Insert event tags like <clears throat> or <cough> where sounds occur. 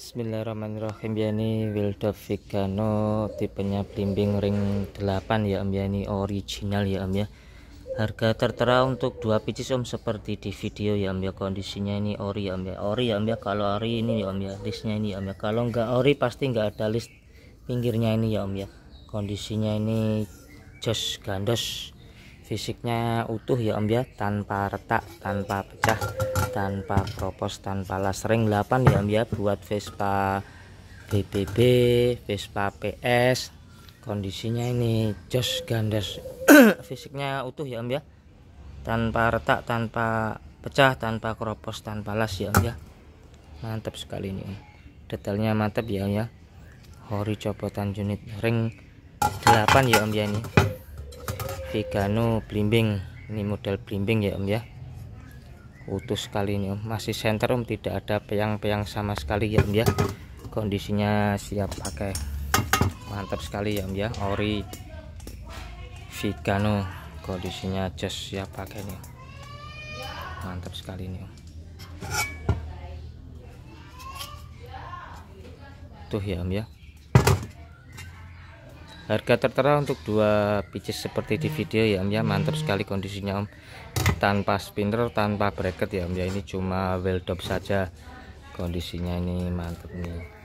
Bismillahirrahmanirrahim Yani Wilda Vigano tipenya blimbing ring 8 ya Om ini original ya Om ya harga tertera untuk dua pcs Om seperti di video ya Om ya kondisinya ini ori ya Om ya ori ya Om ya kalau ori ini ya Om ya listnya ini ya Om ya kalau nggak ori pasti nggak ada list pinggirnya ini ya Om ya kondisinya ini jos gandos fisiknya utuh ya Om ya tanpa retak tanpa pecah tanpa kropos tanpa las ring 8 ya ya buat Vespa BBB Vespa PS kondisinya ini jos gandes <clears throat> fisiknya utuh ya om ya tanpa retak tanpa pecah tanpa kropos tanpa las ya om ya mantap sekali ini detailnya mantap ya om ya hori copotan unit ring 8 ya om ya ini Vigano blimbing ini model blimbing ya om ya utuh sekali ini om masih center om tidak ada peyang-peyang sama sekali ya om ya kondisinya siap pakai mantap sekali ya om ya ori vegano kondisinya just siap pakai nih mantap sekali ini om tuh ya om ya harga tertera untuk dua pieces seperti di video ya Om ya mantap sekali kondisinya Om tanpa spinner tanpa bracket ya Om ya ini cuma weld up saja kondisinya ini mantap nih